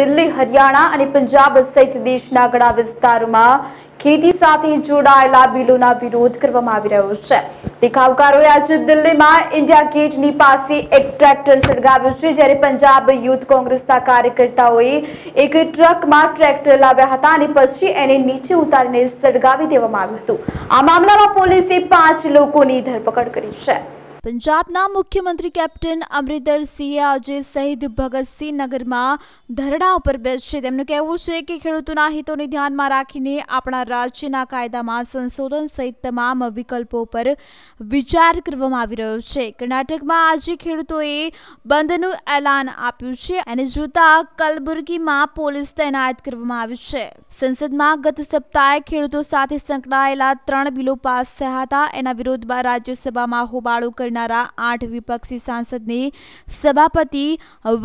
દિલ્હી હરિયાણા અને પંજાબ સહિત દેશના ઘણા વિસ્તારોમાં ખેતી સાથે જોડાયેલા બિલોના વિરોધ કરવામાં આવી રહ્યો છે દેખાવકારોએ આજે દિલ્હીમાં ઇન્ડિયા ગેટની પાસે એક ટ્રેક્ટર સળગાવ્યું છે જ્યારે પંજાબ યુથ કોંગ્રેસના કાર્યકર્તાઓએ એક ટ્રકમાં ટ્રેક્ટર લાવ્યા હતા અને પછી એને નીચે ઉતારીને સળગાવી દેવામાં આવ્યું હતું આ મામલામાં પોલીસે પાંચ લોકોની ધરપકડ કરી છે પંજાબના મુખ્યમંત્રી કેપ્ટન અમરિંદર સિંહે આજે શહીદ ભગતસિંહ નગરમાં ધરણા ઉપર બેસશે તેમનું કહેવું છે કે ખેડૂતોના હિતોને ધ્યાનમાં રાખીને આપણા રાજ્યના કાયદામાં સંશોધન સહિત તમામ વિકલ્પો પર વિચાર કરવામાં આવી રહ્યો છે કર્ણાટકમાં આજે ખેડૂતોએ બંધનું એલાન આપ્યું છે અને જોતા કલબુર્ગીમાં પોલીસ તૈનાત કરવામાં આવી છે સંસદમાં ગત સપ્તાહે ખેડૂતો સાથે સંકળાયેલા ત્રણ બિલો પાસ થયા હતા એના વિરોધમાં રાજ્યસભામાં હોબાળો કર્યો કરનારા આઠ વિપક્ષી સાંસદને સભાપતિ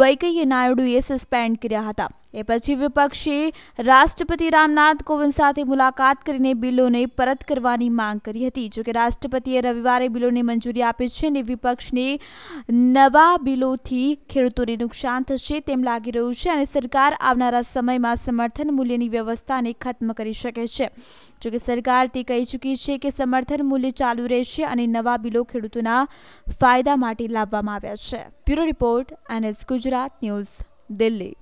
વૈંકૈયા નાયડુએ સસ્પેન્ડ કર્યા હતા એ પછી વિપક્ષે રાષ્ટ્રપતિ રામનાથ કોવિંદ સાથે મુલાકાત કરીને બિલોને પરત કરવાની માંગ કરી હતી જોકે રાષ્ટ્રપતિએ રવિવારે બિલોને મંજૂરી આપી છે અને વિપક્ષને નવા બિલોથી ખેડૂતોને નુકસાન થશે તેમ લાગી રહ્યું છે અને સરકાર આવનારા સમયમાં સમર્થન મૂલ્યની વ્યવસ્થાને ખત્મ કરી શકે છે જોકે સરકાર તે કહી ચૂકી છે કે સમર્થન મૂલ્ય ચાલુ રહેશે અને નવા બિલો ખેડૂતોના ફાયદા માટે લાવવામાં આવ્યા છે bureau report N S Gujarat news Delhi